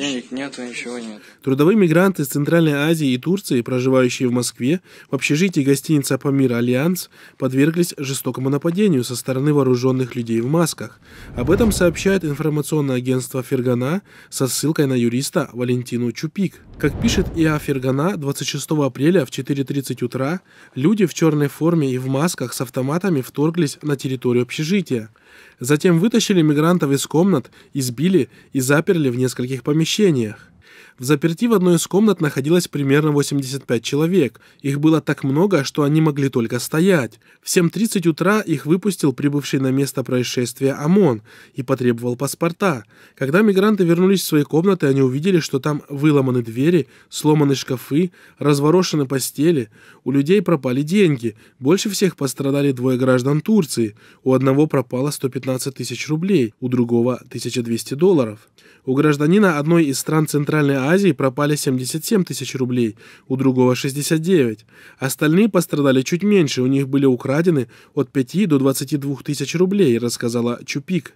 Денег нет, ничего нет. Трудовые мигранты из Центральной Азии и Турции, проживающие в Москве, в общежитии гостиницы «Апамир Альянс» подверглись жестокому нападению со стороны вооруженных людей в масках. Об этом сообщает информационное агентство «Фергана» со ссылкой на юриста Валентину Чупик. Как пишет Иа Фергана, 26 апреля в 4.30 утра люди в черной форме и в масках с автоматами вторглись на территорию общежития. Затем вытащили мигрантов из комнат, избили и заперли в нескольких помещениях. В заперти в одной из комнат находилось примерно 85 человек. Их было так много, что они могли только стоять. В 7.30 утра их выпустил прибывший на место происшествия ОМОН и потребовал паспорта. Когда мигранты вернулись в свои комнаты, они увидели, что там выломаны двери, сломаны шкафы, разворошены постели. У людей пропали деньги. Больше всех пострадали двое граждан Турции. У одного пропало 115 тысяч рублей, у другого 1200 долларов. У гражданина одной из стран Центральной Азии Азии пропали 77 тысяч рублей, у другого 69. Остальные пострадали чуть меньше, у них были украдены от 5 до 22 тысяч рублей, рассказала Чупик.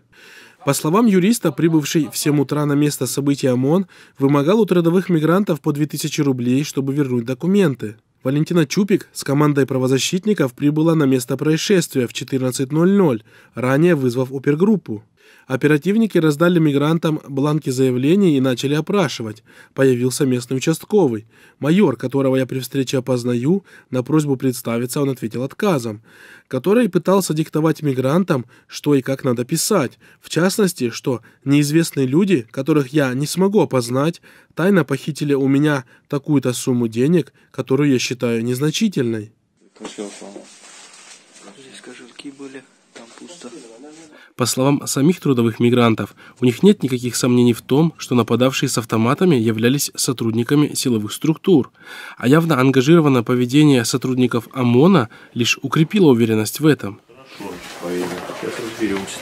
По словам юриста, прибывший в 7 утра на место событий ОМОН вымогал у трудовых мигрантов по 2000 рублей, чтобы вернуть документы. Валентина Чупик с командой правозащитников прибыла на место происшествия в 14.00, ранее вызвав опергруппу. Оперативники раздали мигрантам бланки заявлений и начали опрашивать. Появился местный участковый. Майор, которого я при встрече опознаю, на просьбу представиться он ответил отказом, который пытался диктовать мигрантам, что и как надо писать. В частности, что неизвестные люди, которых я не смогу опознать, тайно похитили у меня такую-то сумму денег, которую я считаю незначительной. Здесь какие были. По словам самих трудовых мигрантов, у них нет никаких сомнений в том, что нападавшие с автоматами являлись сотрудниками силовых структур, а явно ангажированное поведение сотрудников ОМОНа лишь укрепило уверенность в этом. Хорошо, Сейчас разберемся.